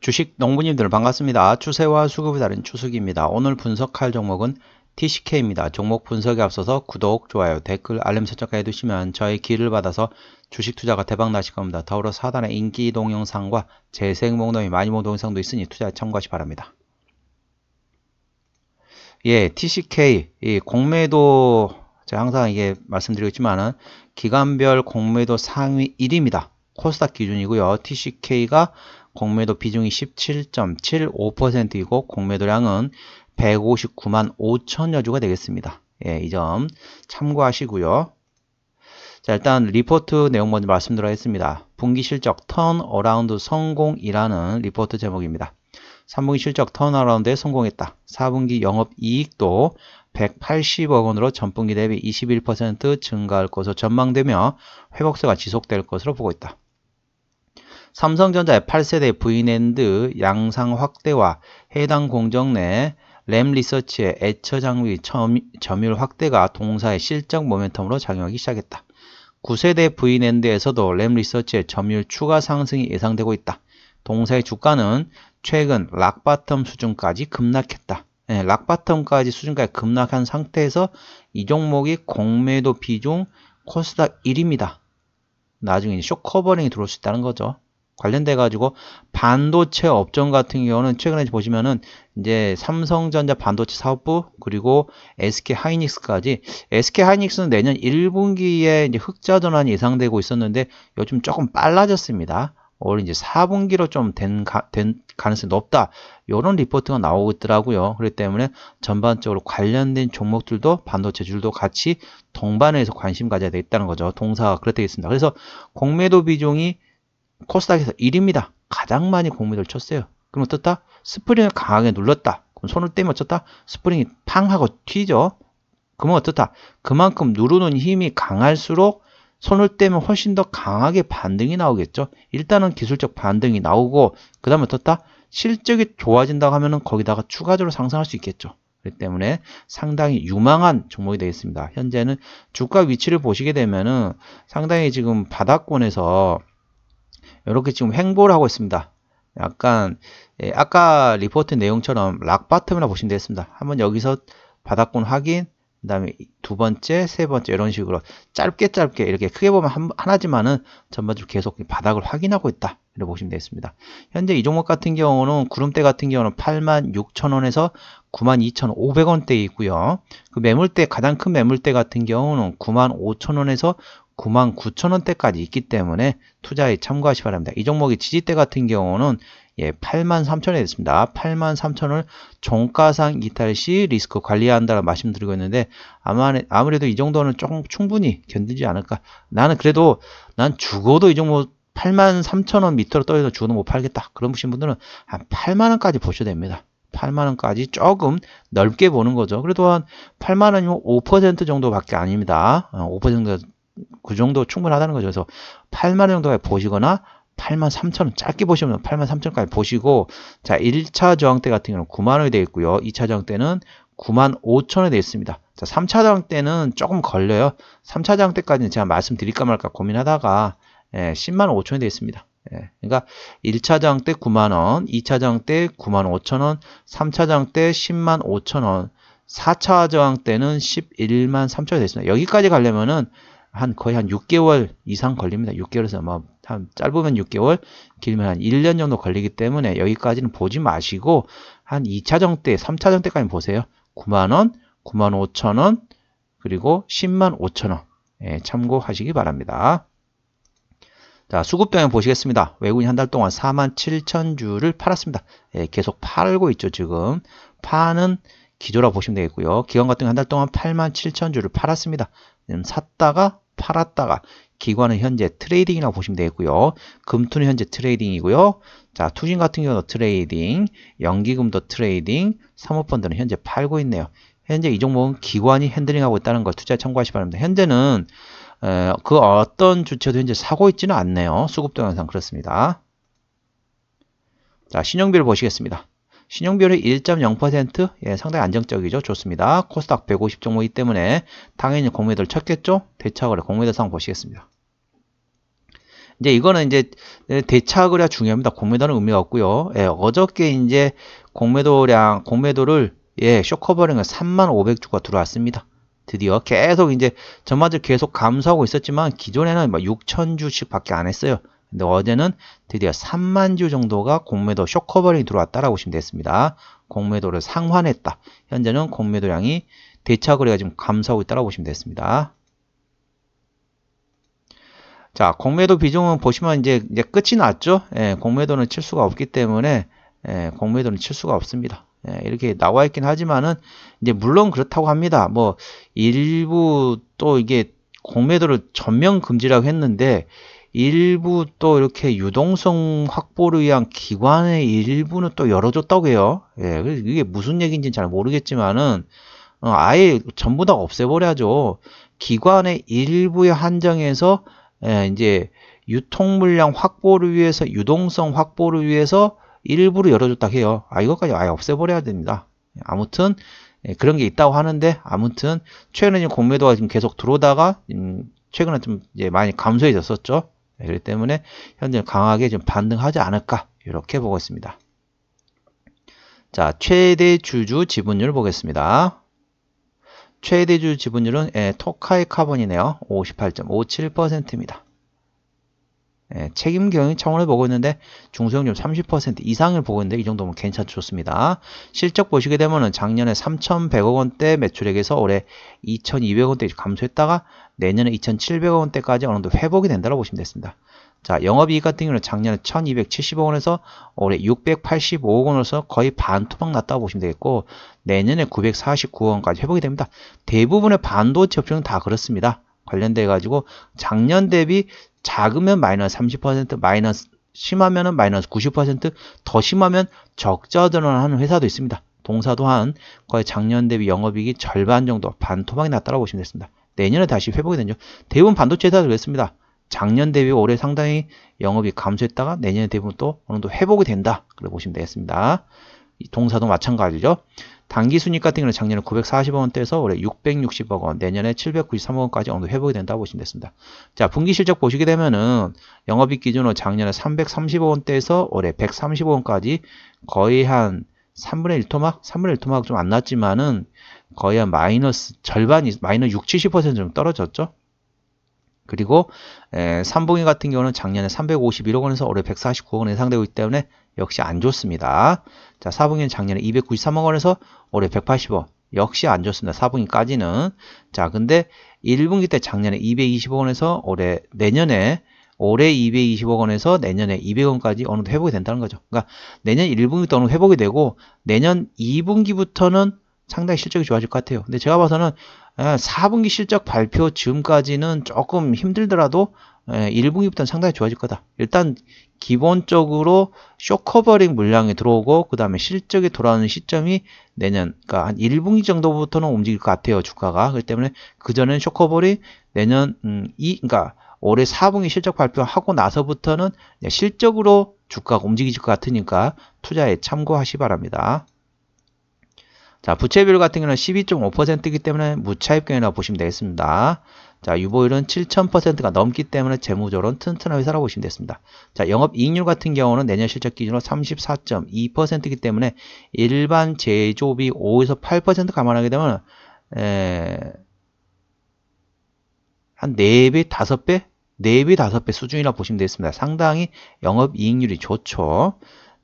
주식 농부님들 반갑습니다. 추세와 수급이 다른 추석입니다. 오늘 분석할 종목은 TCK입니다. 종목 분석에 앞서서 구독, 좋아요, 댓글, 알림 설정까지 해두시면 저의 기를 받아서 주식 투자가 대박 나실 겁니다. 더불어 사단의 인기 동영상과 재생 목록이 많이 모은 동영상도 있으니 투자 참고하시 바랍니다. 예, TCK 이 공매도 제가 항상 이게 말씀드리고 있지만은 기간별 공매도 상위 1위입니다. 코스닥 기준이고요. TCK가 공매도 비중이 17.75%이고 공매도량은 159만 5천여 주가 되겠습니다. 예, 이 점 참고하시고요. 자, 일단 리포트 내용 먼저 말씀드리겠습니다. 려 분기 실적 턴 어라운드 성공이라는 리포트 제목입니다. 3분기 실적 턴 어라운드에 성공했다. 4분기 영업 이익도 180억 원으로 전분기 대비 21% 증가할 것으로 전망되며 회복세가 지속될 것으로 보고 있다. 삼성전자의 8세대 V낸드 양상 확대와 해당 공정 내 램 리서치의 애처 장비 점유율 확대가 동사의 실적 모멘텀으로 작용하기 시작했다. 9세대 V낸드에서도 램 리서치의 점유율 추가 상승이 예상되고 있다. 동사의 주가는 최근 락바텀 수준까지 급락했다. 네, 락바텀까지 수준까지 급락한 상태에서 이 종목이 공매도 비중 코스닥 1입니다. 나중에 쇼커버링이 들어올 수 있다는 거죠. 관련돼 가지고 반도체 업종 같은 경우는 최근에 보시면은 이제 삼성전자 반도체 사업부 그리고 SK 하이닉스까지 SK 하이닉스는 내년 1분기에 이제 흑자 전환이 예상되고 있었는데 요즘 조금 빨라졌습니다. 올 이제 4분기로 좀된 된 가능성이 높다. 이런 리포트가 나오고 있더라고요. 그렇기 때문에 전반적으로 관련된 종목들도 반도체 줄도 같이 동반해서 관심 가져야 되겠다는 거죠. 동사가 그렇게 되겠습니다. 그래서 공매도 비중이 코스닥에서 1입니다. 가장 많이 공매도를 쳤어요. 그럼 어떻다? 스프링을 강하게 눌렀다. 그럼 손을 떼면 어떻다? 스프링이 팡 하고 튀죠. 그러면 어떻다? 그만큼 누르는 힘이 강할수록 손을 떼면 훨씬 더 강하게 반등이 나오겠죠. 일단은 기술적 반등이 나오고 그 다음에 어떻다? 실적이 좋아진다고 하면은 거기다가 추가적으로 상승할 수 있겠죠. 그렇기 때문에 상당히 유망한 종목이 되겠습니다. 현재는 주가 위치를 보시게 되면은 상당히 지금 바닥권에서 이렇게 지금 횡보를 하고 있습니다. 약간 예, 아까 리포트 내용처럼 락바텀이라 고 보시면 되겠습니다. 한번 여기서 바닥권 확인, 그 다음에 두 번째, 세 번째 이런 식으로 짧게 짧게 이렇게 크게 보면 한, 하나지만은 전반적으로 계속 바닥을 확인하고 있다. 이렇게 보시면 되겠습니다. 현재 이 종목 같은 경우는 구름대 같은 경우는 86,000원에서 92,500원대에 있고요. 그 매물대 가장 큰 매물대 같은 경우는 95,000원에서 99,000원대까지 있기 때문에 투자에 참고하시 바랍니다. 이 종목의 지지대 같은 경우는 예, 83,000원에 있습니다. 83,000원을 종가상 이탈 시 리스크 관리한다고 말씀드리고 있는데 아마 아무래도 이 정도는 조금 충분히 견디지 않을까. 나는 그래도 난 죽어도 이 종목 83,000원 밑으로 떨어져서 죽어도 못 팔겠다. 그런 분신 분들은 한 8만 원까지 보셔야 됩니다. 8만원까지 조금 넓게 보는 거죠. 그래도 한 8만원이면 5% 정도밖에 아닙니다. 5% 어, 그 정도 충분하다는 거죠. 그래서 8만원 정도에 보시거나 8만 3천원 짧게 보시면 8만 3천원까지 보시고 자 1차 저항대 같은 경우는 9만원이 되어 있고요. 2차 저항대는 9만 5천원이 되어 있습니다. 자 3차 저항대는 조금 걸려요. 3차 저항대까지는 제가 말씀드릴까 말까 고민하다가 예, 10만 5천원이 되어 있습니다. 예, 그러니까 1차 저항대 9만원, 2차 저항대 9만 5천원, 3차 저항대 10만 5천원, 4차 저항대는 11만 3천원이 되어 있습니다. 여기까지 가려면은 한 거의 한 6개월 이상 걸립니다. 6개월에서 뭐한 짧으면 6개월, 길면 한 1년 정도 걸리기 때문에 여기까지는 보지 마시고 한 2차정 때, 3차정 때까지 보세요. 9만 원, 9만 5천 원, 그리고 10만 5천 원 예, 참고하시기 바랍니다. 자, 수급병에 보시겠습니다. 외국인 한 달 동안 4만 7천 주를 팔았습니다. 예, 계속 팔고 있죠, 지금. 파는 기조라 보시면 되겠고요. 기관 같은 한 달 동안 8만 7천 주를 팔았습니다. 음, 샀다가 팔았다가 기관은 현재 트레이딩이라고 보시면 되겠고요. 금투는 현재 트레이딩이고요. 자, 투신 같은 경우도 트레이딩, 연기금도 트레이딩, 사모펀드는 현재 팔고 있네요. 현재 이 종목은 기관이 핸들링하고 있다는 걸 투자에 참고하시 기 바랍니다. 현재는 에, 그 어떤 주체도 현재 사고 있지는 않네요. 수급도 현상 그렇습니다. 자, 신용비를 보시겠습니다. 신용비율이 1.0% 예, 상당히 안정적이죠. 좋습니다. 코스닥 150 종목이기 때문에 당연히 공매도를 쳤겠죠. 대차거래 공매도 상황 보시겠습니다. 이제 이거는 이제 대차거래가 중요합니다. 공매도는 의미가 없고요. 예, 어저께 이제 공매도량 공매도를 예, 쇼커버링을 3만500주가 들어왔습니다. 드디어 계속 이제 전마들 계속 감소하고 있었지만 기존에는 6천 주씩 밖에 안 했어요. 근데 어제는 드디어 3만 주 정도가 공매도 쇼커버링이 들어왔다라고 보시면 됐습니다 공매도를 상환했다. 현재는 공매도량이 대차 거래가 지금 감소하고 있다라고 보시면 됐습니다 자, 공매도 비중은 보시면 이제, 이제 끝이 났죠? 예, 공매도는 칠 수가 없기 때문에, 예, 공매도는 칠 수가 없습니다. 예, 이렇게 나와 있긴 하지만은, 이제 물론 그렇다고 합니다. 뭐, 일부 또 이게 공매도를 전면 금지라고 했는데, 일부 또 이렇게 유동성 확보를 위한 기관의 일부는 또 열어줬다고 해요. 예, 이게 무슨 얘기인지는 잘 모르겠지만은 어, 아예 전부 다 없애버려야죠. 기관의 일부의 한정에서 예, 이제 유통 물량 확보를 위해서 유동성 확보를 위해서 일부를 열어줬다 고 해요. 아 이것까지 아예 없애버려야 됩니다. 예, 아무튼 예, 그런 게 있다고 하는데 아무튼 최근에 지금 공매도가 지금 계속 들어오다가 음, 최근에 좀 이제 많이 감소해졌었죠. 그렇기 때문에 현재 강하게 좀 반등하지 않을까 이렇게 보고 있습니다. 자, 최대 주주 지분율 보겠습니다. 최대 주주 지분율은 예, 토카이 카본이네요. 58.57%입니다. 예, 책임경영 청을 보고 있는데 중소형점 30% 이상을 보고 있는데 이 정도면 괜찮 좋습니다. 실적 보시게 되면은 작년에 3,100억 원대 매출액에서 올해 2,200억 원대 감소했다가 내년에 2,700억 원대까지 어느 정도 회복이 된다고 보시면 됐습니다. 자, 영업이익 같은 경우는 작년에 1,270억 원에서 올해 685억 원으로서 거의 반 토막 났다고 보시면 되겠고 내년에 949억 원까지 회복이 됩니다. 대부분의 반도체 업종은 다 그렇습니다. 관련돼 가지고 작년 대비 작으면 마이너스 30%, 마이너스 심하면은 마이너스 90%더 심하면 적자 전환하는 회사도 있습니다. 동사 또한 거의 작년 대비 영업이익이 절반 정도 반토막이 났다고 라 보시면 됐습니다. 내년에 다시 회복이 되죠. 대부분 반도체 회사도 그랬습니다. 작년 대비 올해 상당히 영업이 감소했다가 내년에 대부분 또 어느 정도 회복이 된다. 그렇 보시면 되겠습니다. 동사도 마찬가지죠. 단기 순익 같은 경우는 작년에 940억 원대에서 올해 660억 원, 내년에 793억 원까지 어느 정도 회복이 된다고 보시면 됐습니다. 자, 분기 실적 보시게 되면은 영업이익 기준으로 작년에 330억 원대에서 올해 130억 원까지 거의 한 3분의 1 토막, 3분의 1 토막 좀 안 났지만은 거의 한 마이너스 절반이 마이너 스 6, 70%좀 떨어졌죠. 그리고 에, 삼봉이 같은 경우는 작년에 351억 원에서 올해 149억 원에 해당되고 있기 때문에 역시 안 좋습니다. 자, 사봉이는 작년에 293억 원에서 올해 180억 역시 안 좋습니다. 사봉이까지는 자, 근데 1분기 때 작년에 220억 원에서 올해 내년에 올해 220억 원에서 내년에 200원까지 억 어느 정도 회복이 된다는 거죠. 그러니까 내년 1분기 때 어느 정도 회복이 되고 내년 2분기부터는 상당히 실적이 좋아질 것 같아요. 근데 제가 봐서는 4분기 어, 실적 발표 지금까지는 조금 힘들더라도 1분기부터는 예, 상당히 좋아질 거다. 일단 기본적으로 쇼커버링 물량이 들어오고 그 다음에 실적이 돌아오는 시점이 내년 그러니까 한 1분기 정도부터는 움직일 것 같아요 주가가 그렇기 때문에 그전엔 쇼커버링 내년 음, 이 그러니까 올해 4분기 실적 발표하고 나서부터는 실적으로 주가가 움직이질 것 같으니까 투자에 참고하시 바랍니다. 자, 부채 비율 같은 경우는 12.5%이기 때문에 무차입경이라고 보시면 되겠습니다. 자, 유보율은 7,000%가 넘기 때문에 재무적으로는 튼튼한 회사라고 보시면 되겠습니다. 자, 영업 이익률 같은 경우는 내년 실적 기준으로 34.2%이기 때문에 일반 제조비 5에서 8% 감안하게 되면 에... 한 4배, 5배? 4배, 5배 수준이라고 보시면 되겠습니다. 상당히 영업 이익률이 좋죠.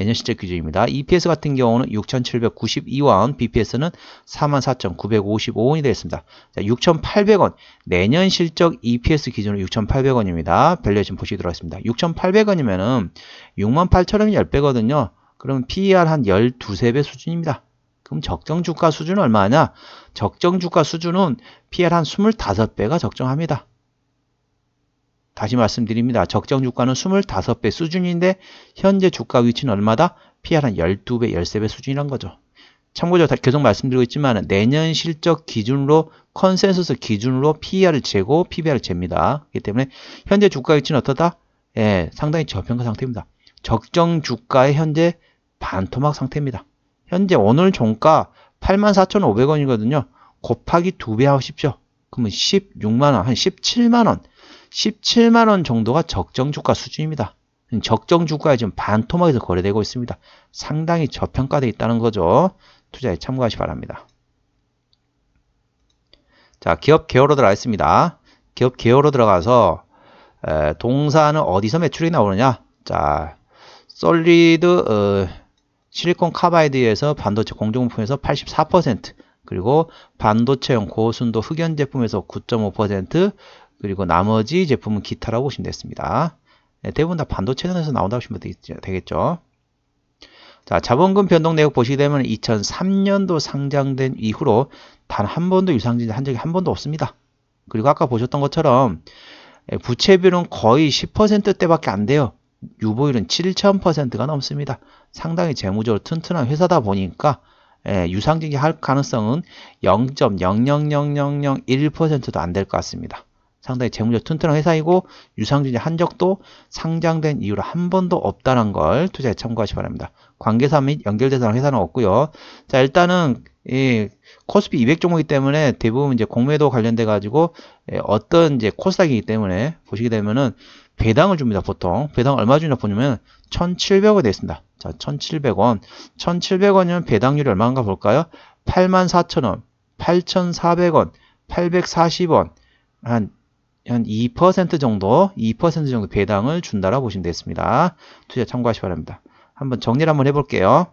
매년 실적 규제입니다. EPS 같은 경우는 6,792원, BPS는 44,955원이 되겠습니다. 자, 6,800원, 내년 실적 EPS 기준으로 6,800원입니다. 밸류에이션 보시도록 하겠습니다. 6,800원이면은 68,000원이 10배거든요. 그럼 PER 한 12, 3배 수준입니다. 그럼 적정 주가 수준은 얼마냐? 적정 주가 수준은 PER 한 25배가 적정합니다. 다시 말씀드립니다. 적정 주가는 25배 수준인데 현재 주가 위치는 얼마다? PR 한 12배, 13배 수준이란 거죠. 참고로 적으 계속 말씀드리고 있지만 내년 실적 기준으로 컨센서스 기준으로 PER을 재고 PBR을 잽니다. 그렇기 때문에 현재 주가 위치는 어떠다? 예, 상당히 저평가 상태입니다. 적정 주가의 현재 반토막 상태입니다. 현재 오늘 종가 84,500원이거든요. 곱하기 2배 하십시오. 그러면 16만원, 한 17만원 17만원 정도가 적정 주가 수준입니다. 적정 주가에 지금 반토막에서 거래되고 있습니다. 상당히 저평가되어 있다는 거죠. 투자에 참고하시 바랍니다. 자, 기업 개요로 들어가 있습니다. 기업 개요로 들어가서 에, 동사는 어디서 매출이 나오느냐? 자, 솔리드 어, 실리콘 카바이드에서 반도체 공정품에서84% 그리고 반도체용 고순도 흑연 제품에서 9.5% 그리고 나머지 제품은 기타라고 보시면 됐습니다 네, 대부분 다 반도체전에서 나온다고 보시면 되겠죠. 자, 자본금 변동 내역 보시게 되면 2003년도 상장된 이후로 단 한 번도 유상증자한 적이 한 번도 없습니다. 그리고 아까 보셨던 것처럼 예, 부채비율은 거의 10%대밖에 안 돼요. 유보율은 7,000%가 넘습니다. 상당히 재무적으로 튼튼한 회사다 보니까 예, 유상증자할 가능성은 0 0 0 0 0 0 1도안 될 것 같습니다. 상당히 재무적 튼튼한 회사이고 유상증자 한적도 상장된 이후로 한 번도 없다는 걸 투자에 참고하시 기 바랍니다. 관계사 및 연결대상 회사는 없고요. 자 일단은 이 코스피 200 종목이기 때문에 대부분 이제 공매도 관련돼 가지고 예, 어떤 이제 코스닥이기 때문에 보시게 되면은 배당을 줍니다. 보통 배당 얼마 주냐 보냐면 1,700원이 되겠습니다. 자 1,700원, 1,700원이면 배당률이 얼마인가 볼까요? 84,000원, 8,400원, 840원, 한 한2% 정도, 2% 정도 배당을 준다라고 보시면 되겠습니다. 투자 참고하시 기 바랍니다. 한번 정리를 한번 해볼게요.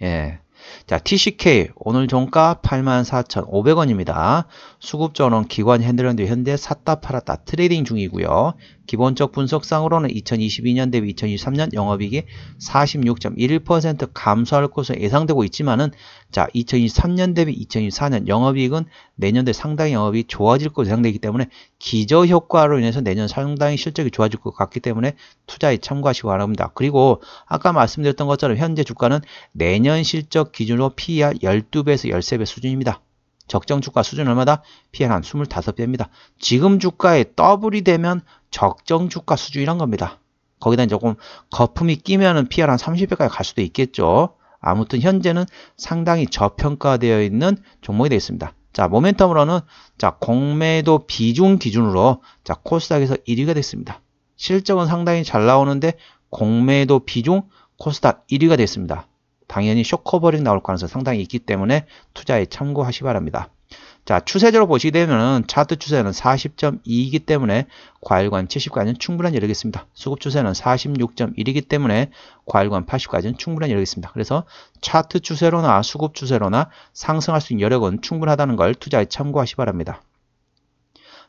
예. 자, TCK 오늘 종가 84,500원입니다. 수급전원 기관 핸들랜드 현대 샀다 팔았다 트레이딩 중이고요. 기본적 분석상으로는 2022년 대비 2023년 영업이익이 46.11% 감소할 것으로 예상되고 있지만은 자 2023년 대비 2024년 영업이익은 내년도 상당히 영업이 좋아질 것으로 예상되기 때문에 기저 효과로 인해서 내년 상당히 실적이 좋아질 것 같기 때문에 투자에 참고하시기 바랍니다. 그리고 아까 말씀드렸던 것처럼 현재 주가는 내년 실적 기준으로 PER 12배에서 13배 수준입니다. 적정 주가 수준 얼마다? PL 한 25배입니다. 지금 주가에 더블이 되면 적정 주가 수준이란 겁니다. 거기다 조금 거품이 끼면은 p r 한 30배까지 갈 수도 있겠죠. 아무튼 현재는 상당히 저평가되어 있는 종목이 되어 있습니다. 자, 모멘텀으로는 자, 공매도 비중 기준으로 자, 코스닥에서 1위가 됐습니다. 실적은 상당히 잘 나오는데 공매도 비중 코스닥 1위가 됐습니다. 당연히 쇼커버링 나올 가능성이 상당히 있기 때문에 투자에 참고하시 기 바랍니다. 자 추세적으로 보시게 되면 차트 추세는 40.2이기 때문에 과일관 70까지는 충분한 여력이겠습니다. 수급 추세는 46.1이기 때문에 과일관 80까지는 충분한 여력이있습니다 그래서 차트 추세로나 수급 추세로나 상승할 수 있는 여력은 충분하다는 걸 투자에 참고하시 기 바랍니다.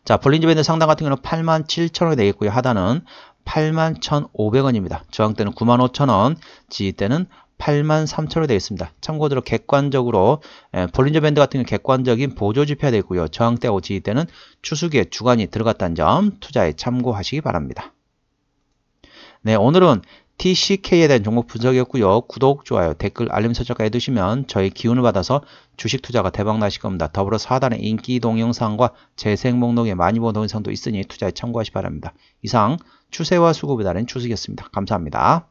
자 볼린저 밴드 상당 같은 경우는 87,000원이 되겠고요. 하단은 81,500원입니다. 저항대는 95,000원, 지지대는 83,000로 되어 있습니다. 참고로 객관적으로 에, 예, 볼린저 밴드 같은 경우 객관적인 보조 지표가 되고요. 저항대오 지지대는 추수기에 주관이 들어갔다는 점 투자에 참고하시기 바랍니다. 네, 오늘은 TCK에 대한 종목 분석이었고요. 구독, 좋아요, 댓글, 알림 설정까지 해두시면 저희 기운을 받아서 주식 투자가 대박 나실 겁니다. 더불어 사단의 인기 동영상과 재생 목록에 많이 본 동영상도 있으니 투자에 참고하시 기 바랍니다. 이상 추세와 수급에 다른 추수기였습니다. 감사합니다.